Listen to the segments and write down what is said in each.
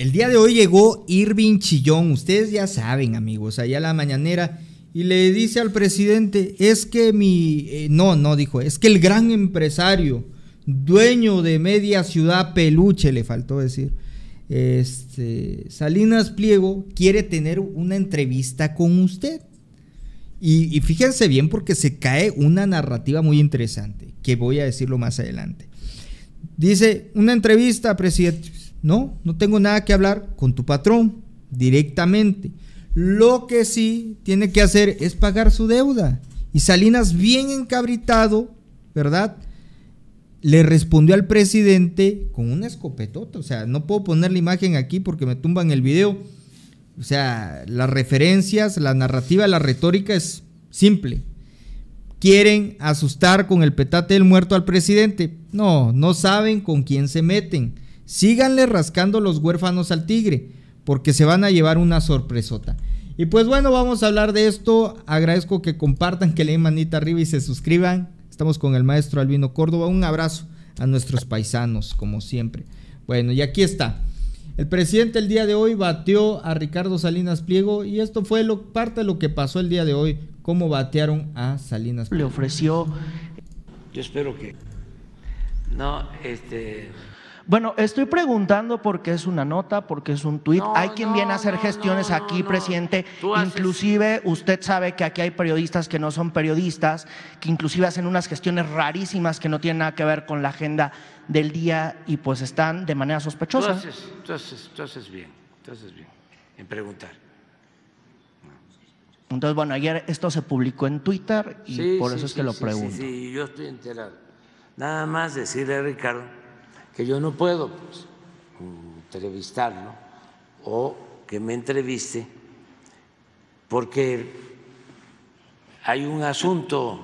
El día de hoy llegó Irving Chillón, ustedes ya saben amigos, allá a la mañanera, y le dice al presidente, es que mi, eh, no, no dijo, es que el gran empresario, dueño de media ciudad peluche, le faltó decir, este, Salinas Pliego quiere tener una entrevista con usted. y fíjense bien porque se cae una narrativa muy interesante, que voy a decirlo más adelante. Dice, una entrevista, presidente no, no tengo nada que hablar con tu patrón directamente. Lo que sí tiene que hacer es pagar su deuda. Y Salinas, bien encabritado, ¿verdad? Le respondió al presidente con un escopetota. O sea, no puedo poner la imagen aquí porque me tumban el video. O sea, las referencias, la narrativa, la retórica es simple. Quieren asustar con el petate del muerto al presidente. No, no saben con quién se meten. Síganle rascando los huérfanos al tigre, porque se van a llevar una sorpresota. Y pues bueno, vamos a hablar de esto. Agradezco que compartan, que le manita arriba y se suscriban. Estamos con el maestro Albino Córdoba. Un abrazo a nuestros paisanos, como siempre. Bueno, y aquí está. El presidente el día de hoy bateó a Ricardo Salinas Pliego y esto fue parte de lo que pasó el día de hoy, cómo batearon a Salinas Pliego. Le ofreció... Yo espero que... No, este... Bueno, estoy preguntando porque es una nota, porque es un tuit. hay quien viene a hacer gestiones aquí, presidente. Inclusive usted sabe que aquí hay periodistas que no son periodistas, que inclusive hacen unas gestiones rarísimas que no tienen nada que ver con la agenda del día y pues están de manera sospechosa. Entonces, entonces, entonces bien, entonces bien, en preguntar. Entonces, bueno, ayer esto se publicó en Twitter y por eso es que lo pregunto. Sí, sí, yo estoy enterado. Nada más decirle Ricardo que yo no puedo pues, entrevistarlo o que me entreviste, porque hay un asunto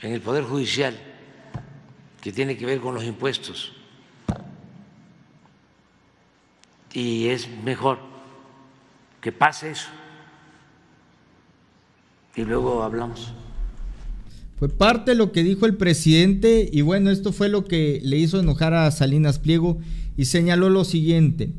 en el Poder Judicial que tiene que ver con los impuestos y es mejor que pase eso y luego hablamos. Fue parte de lo que dijo el presidente y bueno, esto fue lo que le hizo enojar a Salinas Pliego y señaló lo siguiente.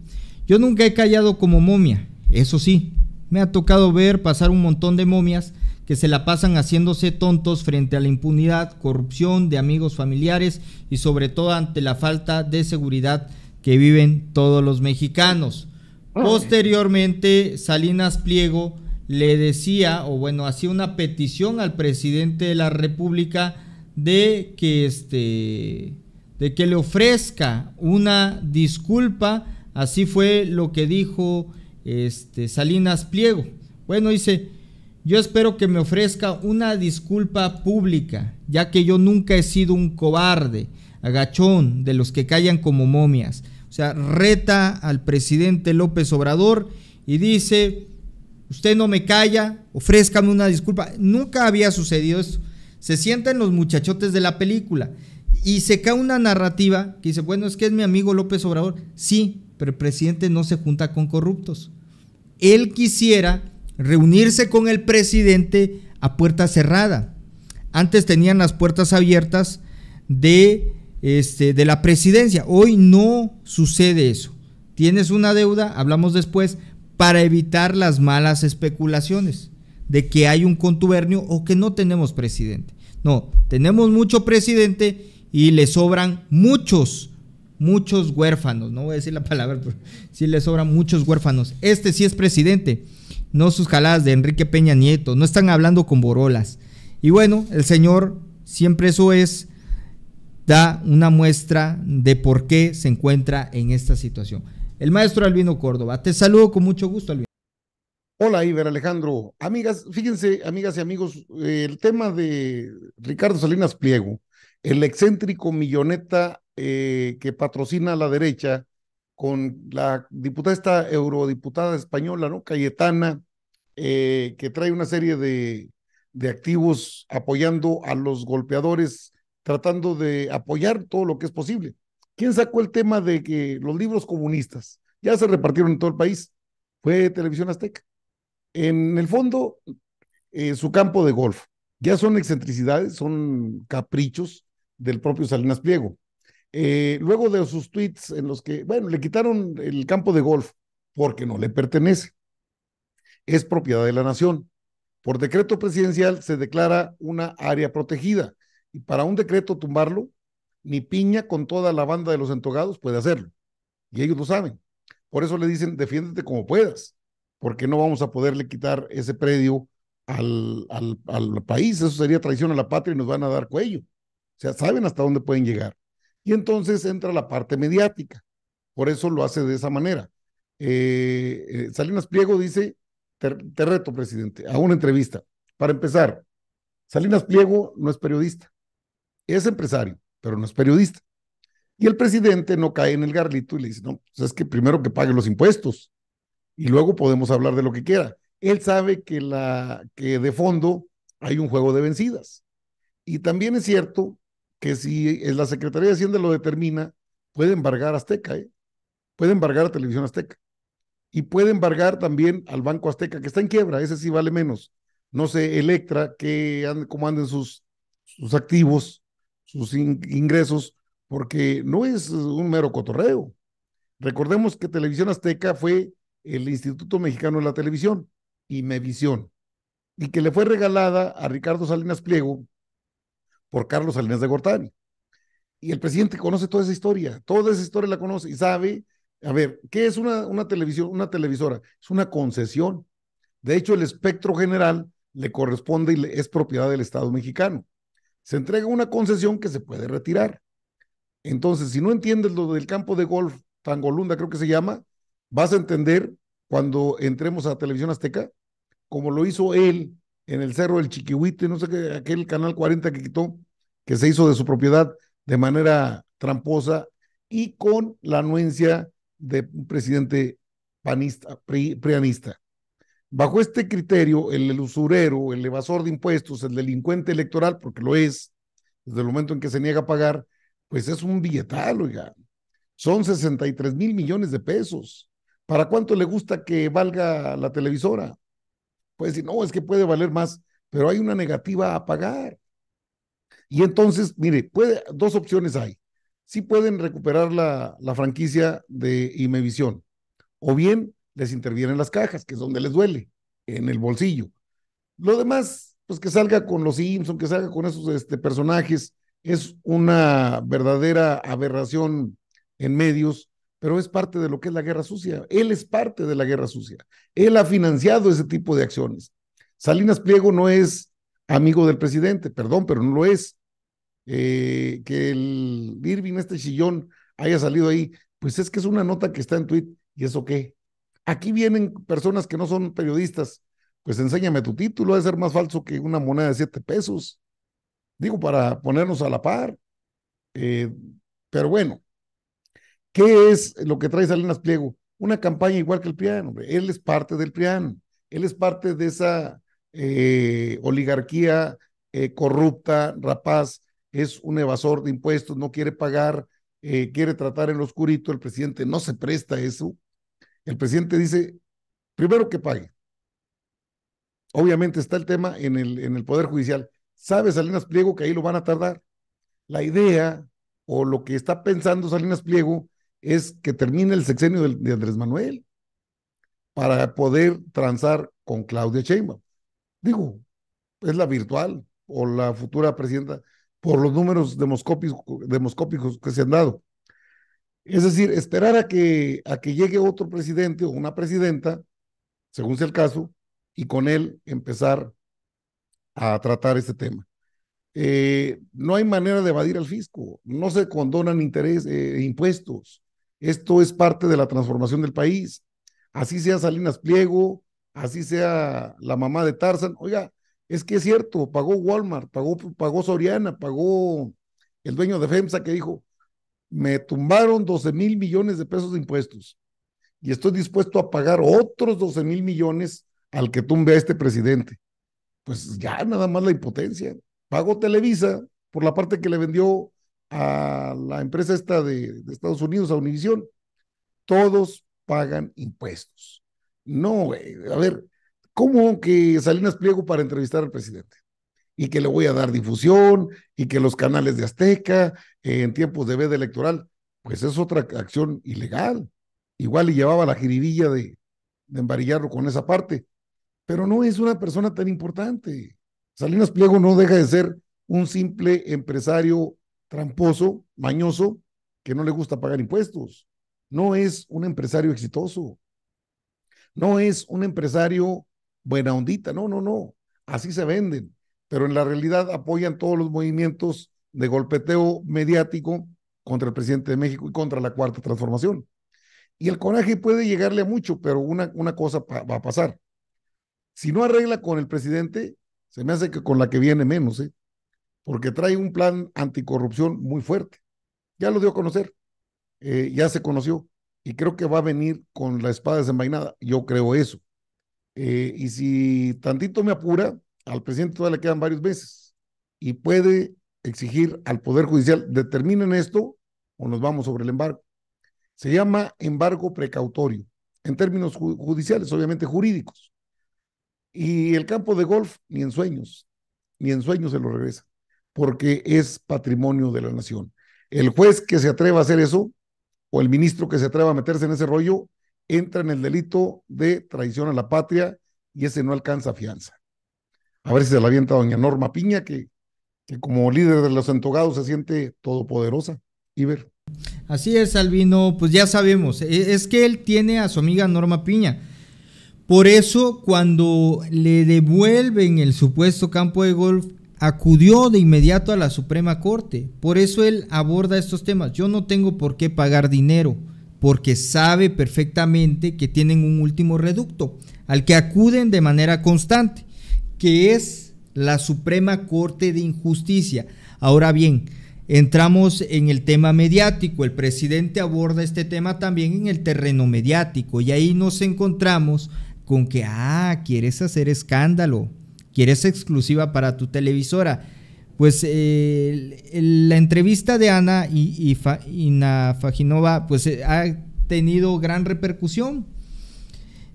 Yo nunca he callado como momia, eso sí, me ha tocado ver pasar un montón de momias que se la pasan haciéndose tontos frente a la impunidad, corrupción de amigos familiares y sobre todo ante la falta de seguridad que viven todos los mexicanos. Posteriormente, Salinas Pliego le decía, o bueno, hacía una petición al presidente de la República de que este de que le ofrezca una disculpa, así fue lo que dijo este Salinas Pliego. Bueno, dice, "Yo espero que me ofrezca una disculpa pública, ya que yo nunca he sido un cobarde, agachón de los que callan como momias." O sea, reta al presidente López Obrador y dice, usted no me calla, ofrézcame una disculpa. Nunca había sucedido eso. Se sienten los muchachotes de la película y se cae una narrativa que dice, bueno, es que es mi amigo López Obrador. Sí, pero el presidente no se junta con corruptos. Él quisiera reunirse con el presidente a puerta cerrada. Antes tenían las puertas abiertas de, este, de la presidencia. Hoy no sucede eso. Tienes una deuda, hablamos después, para evitar las malas especulaciones de que hay un contubernio o que no tenemos presidente. No, tenemos mucho presidente y le sobran muchos, muchos huérfanos. No voy a decir la palabra, pero sí le sobran muchos huérfanos. Este sí es presidente, no sus jaladas de Enrique Peña Nieto. No están hablando con borolas. Y bueno, el señor siempre eso es, da una muestra de por qué se encuentra en esta situación el maestro Albino Córdoba. Te saludo con mucho gusto, Albino. Hola, Iber Alejandro. Amigas, fíjense, amigas y amigos, el tema de Ricardo Salinas Pliego, el excéntrico milloneta eh, que patrocina a la derecha con la diputada, esta eurodiputada española, ¿no? Cayetana, eh, que trae una serie de, de activos apoyando a los golpeadores, tratando de apoyar todo lo que es posible. ¿Quién sacó el tema de que los libros comunistas ya se repartieron en todo el país? Fue Televisión Azteca. En el fondo, eh, su campo de golf. Ya son excentricidades, son caprichos del propio Salinas Pliego. Eh, luego de sus tweets en los que, bueno, le quitaron el campo de golf porque no le pertenece. Es propiedad de la nación. Por decreto presidencial se declara una área protegida y para un decreto tumbarlo ni piña con toda la banda de los entogados puede hacerlo. Y ellos lo saben. Por eso le dicen, defiéndete como puedas, porque no vamos a poderle quitar ese predio al, al, país. Eso sería traición a la patria y nos van a dar cuello. O sea, saben hasta dónde pueden llegar. Y entonces entra la parte mediática. Por eso lo hace de esa manera. Eh, eh, Salinas Pliego dice, te reto, presidente, a una entrevista. Para empezar, Salinas Pliego no es periodista, es empresario pero no es periodista. Y el presidente no cae en el garlito y le dice, no, pues es que primero que pague los impuestos y luego podemos hablar de lo que quiera. Él sabe que, la, que de fondo hay un juego de vencidas. Y también es cierto que si la Secretaría de Hacienda lo determina, puede embargar Azteca, ¿eh? puede embargar a Televisión Azteca y puede embargar también al Banco Azteca, que está en quiebra, ese sí vale menos. No sé, Electra, que cómo andan sus, sus activos, sus ingresos, porque no es un mero cotorreo. Recordemos que Televisión Azteca fue el Instituto Mexicano de la Televisión y Mevisión, y que le fue regalada a Ricardo Salinas Pliego por Carlos Salinas de Gortari. Y el presidente conoce toda esa historia, toda esa historia la conoce y sabe, a ver, ¿qué es una, una televisión, una televisora? Es una concesión. De hecho, el espectro general le corresponde y es propiedad del Estado mexicano se entrega una concesión que se puede retirar. Entonces, si no entiendes lo del campo de golf Tangolunda, creo que se llama, vas a entender cuando entremos a Televisión Azteca, como lo hizo él en el Cerro del Chiquihuite, no sé qué, aquel canal 40 que quitó, que se hizo de su propiedad de manera tramposa y con la anuencia de un presidente panista, Bajo este criterio, el, usurero, el evasor de impuestos, el delincuente electoral, porque lo es, desde el momento en que se niega a pagar, pues es un billetal, oiga. Son 63 mil millones de pesos. ¿Para cuánto le gusta que valga la televisora? Puede decir, no, es que puede valer más, pero hay una negativa a pagar. Y entonces, mire, dos opciones hay. Sí pueden recuperar la, la franquicia de Imevisión, o bien les intervienen las cajas, que es donde les duele, en el bolsillo. Lo demás, pues que salga con los Simpson, que salga con esos este, personajes, es una verdadera aberración en medios, pero es parte de lo que es la guerra sucia. Él es parte de la guerra sucia. Él ha financiado ese tipo de acciones. Salinas Pliego no es amigo del presidente, perdón, pero no lo es. Eh, que el Irving, este chillón, haya salido ahí, pues es que es una nota que está en Twitter. ¿y eso qué? Aquí vienen personas que no son periodistas, pues enséñame tu título, debe ser más falso que una moneda de siete pesos. Digo, para ponernos a la par. Eh, pero bueno, ¿qué es lo que trae Salinas Pliego? Una campaña igual que el hombre. Él es parte del PRIAN, Él es parte de esa eh, oligarquía eh, corrupta, rapaz, es un evasor de impuestos, no quiere pagar, quiere tratar en lo oscurito. El presidente no se presta a eso. El presidente dice, primero que pague. Obviamente está el tema en el, en el Poder Judicial. Sabe Salinas Pliego que ahí lo van a tardar. La idea o lo que está pensando Salinas Pliego es que termine el sexenio de, Andrés Manuel para poder transar con Claudia Sheinbaum. Digo, es la virtual o la futura presidenta por los números demoscópicos que se han dado. Es decir, esperar a que, a que llegue otro presidente o una presidenta, según sea el caso, y con él empezar a tratar este tema. Eh, no hay manera de evadir al fisco, no se condonan eh, impuestos. Esto es parte de la transformación del país. Así sea Salinas Pliego, así sea la mamá de Tarzan. Oiga, es que es cierto, pagó Walmart, pagó, pagó Soriana, pagó el dueño de FEMSA que dijo, me tumbaron 12 mil millones de pesos de impuestos y estoy dispuesto a pagar otros 12 mil millones al que tumbe a este presidente. Pues ya nada más la impotencia. Pago Televisa por la parte que le vendió a la empresa esta de, Estados Unidos, a Univisión. Todos pagan impuestos. No, A ver, ¿cómo que Salinas Pliego para entrevistar al presidente? y que le voy a dar difusión y que los canales de Azteca eh, en tiempos de veda electoral, pues es otra acción ilegal. Igual y llevaba la jiribilla de, de embarillarlo con esa parte, pero no es una persona tan importante. Salinas Pliego no deja de ser un simple empresario tramposo, mañoso, que no le gusta pagar impuestos. No es un empresario exitoso. No es un empresario buena ondita. No, no, no. Así se venden pero en la realidad apoyan todos los movimientos de golpeteo mediático contra el presidente de México y contra la cuarta transformación. Y el coraje puede llegarle a mucho, pero una, una cosa va a pasar. Si no arregla con el presidente, se me hace que con la que viene menos, ¿eh? porque trae un plan anticorrupción muy fuerte. Ya lo dio a conocer, eh, ya se conoció, y creo que va a venir con la espada desenvainada. Yo creo eso. Eh, y si tantito me apura, al presidente todavía le quedan varios meses y puede exigir al Poder Judicial, determinen esto o nos vamos sobre el embargo. Se llama embargo precautorio, en términos judiciales, obviamente jurídicos. Y el campo de golf, ni en sueños, ni en sueños se lo regresa, porque es patrimonio de la nación. El juez que se atreva a hacer eso, o el ministro que se atreva a meterse en ese rollo, entra en el delito de traición a la patria y ese no alcanza fianza. A ver si se la avienta doña Norma Piña, que, que como líder de los entogados se siente todopoderosa. Iber. Así es, Albino, pues ya sabemos, e, es que él tiene a su amiga Norma Piña. Por eso, cuando le devuelven el supuesto campo de golf, acudió de inmediato a la Suprema Corte. Por eso él aborda estos temas. Yo no tengo por qué pagar dinero, porque sabe perfectamente que tienen un último reducto al que acuden de manera constante que es la Suprema Corte de Injusticia. Ahora bien, entramos en el tema mediático. El presidente aborda este tema también en el terreno mediático y ahí nos encontramos con que, ah, quieres hacer escándalo, quieres exclusiva para tu televisora. Pues eh, la entrevista de Ana y, y, Fajinova pues, eh, ha tenido gran repercusión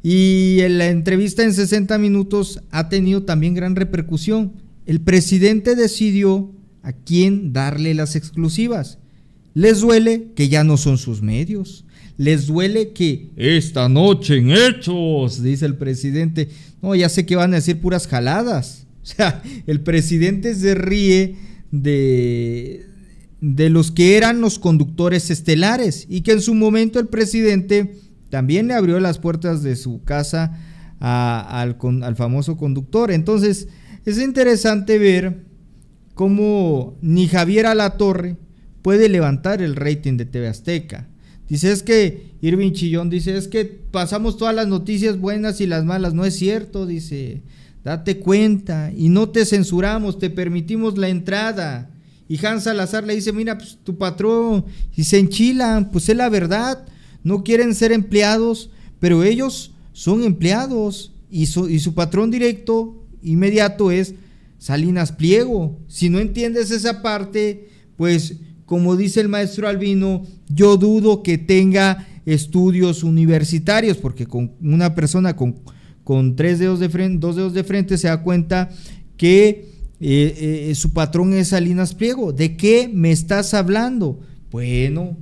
y la entrevista en 60 minutos ha tenido también gran repercusión. El presidente decidió a quién darle las exclusivas. Les duele que ya no son sus medios. Les duele que esta noche en hechos, dice el presidente. No, ya sé que van a decir puras jaladas. O sea, el presidente se ríe de, de los que eran los conductores estelares y que en su momento el presidente también le abrió las puertas de su casa al, famoso conductor. Entonces, es interesante ver cómo ni Javier Alatorre puede levantar el rating de TV Azteca. Dice es que Irving Chillón dice es que pasamos todas las noticias buenas y las malas, no es cierto, dice. Date cuenta y no te censuramos, te permitimos la entrada. Y Hans Salazar le dice, mira, pues tu patrón, y se enchilan, pues es la verdad, no quieren ser empleados, pero ellos son empleados y su, y su patrón directo inmediato es Salinas Pliego. Si no entiendes esa parte, pues como dice el maestro Albino, yo dudo que tenga estudios universitarios, porque con una persona con, tres dedos de frente, dos dedos de frente se da cuenta que eh, eh, su patrón es Salinas Pliego. ¿De qué me estás hablando? Bueno,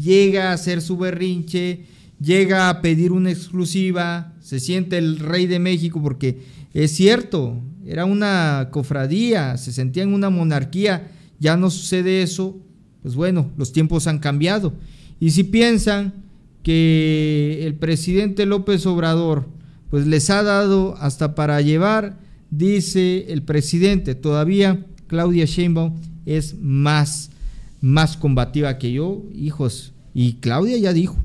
llega a hacer su berrinche, llega a pedir una exclusiva, se siente el rey de México porque es cierto, era una cofradía, se sentía en una monarquía, ya no sucede eso, pues bueno, los tiempos han cambiado. Y si piensan que el presidente López Obrador pues les ha dado hasta para llevar, dice el presidente, todavía Claudia Sheinbaum es más más combativa que yo, hijos. Y Claudia ya dijo,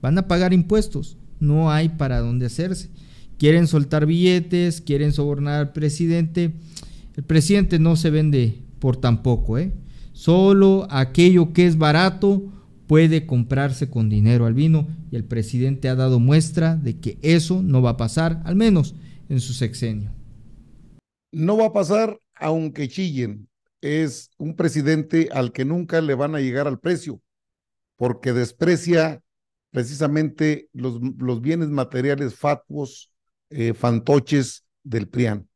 van a pagar impuestos, no hay para dónde hacerse. Quieren soltar billetes, quieren sobornar al presidente. El presidente no se vende por tampoco, ¿eh? Solo aquello que es barato puede comprarse con dinero al vino y el presidente ha dado muestra de que eso no va a pasar, al menos en su sexenio. No va a pasar aunque chillen, es un presidente al que nunca le van a llegar al precio, porque desprecia precisamente los, los bienes materiales fatuos, eh, fantoches del PRIAN.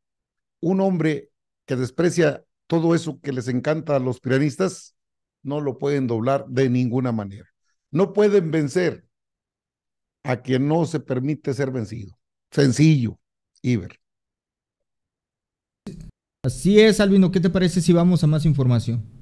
Un hombre que desprecia todo eso que les encanta a los prianistas, no lo pueden doblar de ninguna manera. No pueden vencer a quien no se permite ser vencido. Sencillo, Iber. Así es, Albino, ¿qué te parece si vamos a más información?